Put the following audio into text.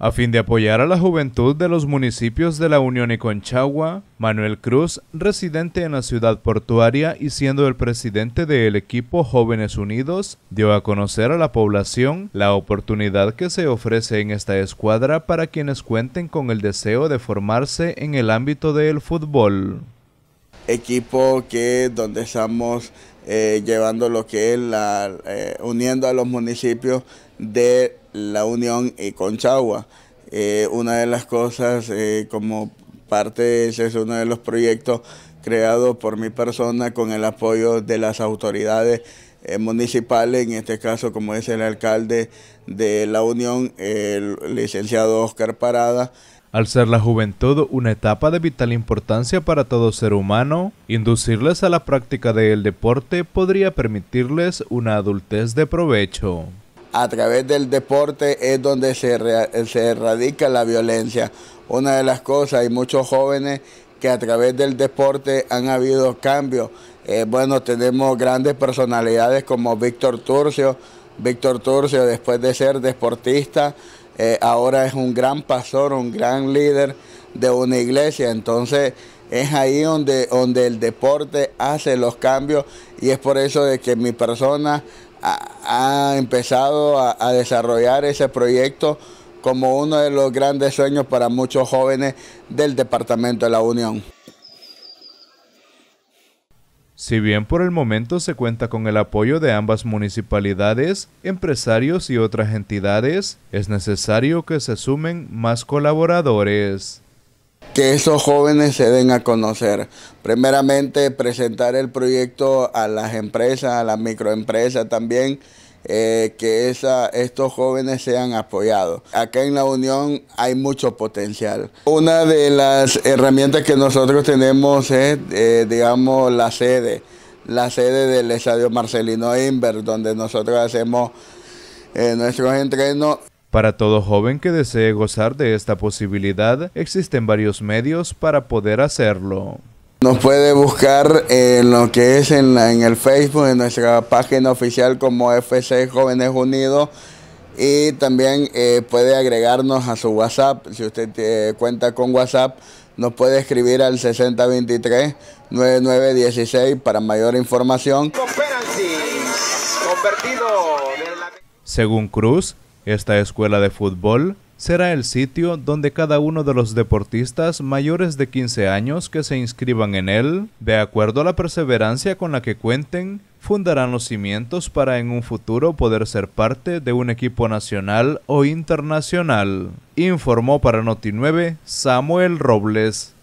A fin de apoyar a la juventud de los municipios de La Unión y Conchagua, Manuel Cruz, residente en la ciudad portuaria y siendo el presidente del equipo Jóvenes Unidos, dio a conocer a la población la oportunidad que se ofrece en esta escuadra para quienes cuenten con el deseo de formarse en el ámbito del fútbol. Equipo que donde estamos eh, llevando lo que es la, eh, uniendo a los municipios de La Unión y Conchagua. Eh, una de las cosas, como parte, ese es uno de los proyectos creados por mi persona con el apoyo de las autoridades municipales, en este caso como es el alcalde de La Unión, el licenciado Oscar Parada, al ser la juventud una etapa de vital importancia para todo ser humano, inducirles a la práctica del deporte podría permitirles una adultez de provecho. A través del deporte es donde se, erradica la violencia. Una de las cosas, hay muchos jóvenes que a través del deporte han habido cambios. Eh, bueno, tenemos grandes personalidades como Víctor Turcio. Víctor Turcio, después de ser deportista, eh, ahora es un gran pastor, un gran líder de una iglesia. Entonces es ahí donde, donde el deporte hace los cambios y es por eso de que mi persona ha, empezado a desarrollar ese proyecto como uno de los grandes sueños para muchos jóvenes del Departamento de la Unión. Si bien por el momento se cuenta con el apoyo de ambas municipalidades, empresarios y otras entidades, es necesario que se sumen más colaboradores. Que esos jóvenes se den a conocer. Primeramente, presentar el proyecto a las empresas, a las microempresas también eh, que estos jóvenes sean apoyados. Acá en la Unión hay mucho potencial. Una de las herramientas que nosotros tenemos es, eh, digamos, la sede, la sede del Estadio Marcelino Inver, donde nosotros hacemos eh, nuestros entrenos. Para todo joven que desee gozar de esta posibilidad, existen varios medios para poder hacerlo. Nos puede buscar en lo que es en, el Facebook, en nuestra página oficial como FC Jóvenes Unidos y también eh, puede agregarnos a su WhatsApp. Si usted eh, cuenta con WhatsApp, nos puede escribir al 6023-9916 para mayor información. Según Cruz, esta escuela de fútbol será el sitio donde cada uno de los deportistas mayores de 15 años que se inscriban en él, de acuerdo a la perseverancia con la que cuenten, fundarán los cimientos para en un futuro poder ser parte de un equipo nacional o internacional, informó para Noti9 Samuel Robles.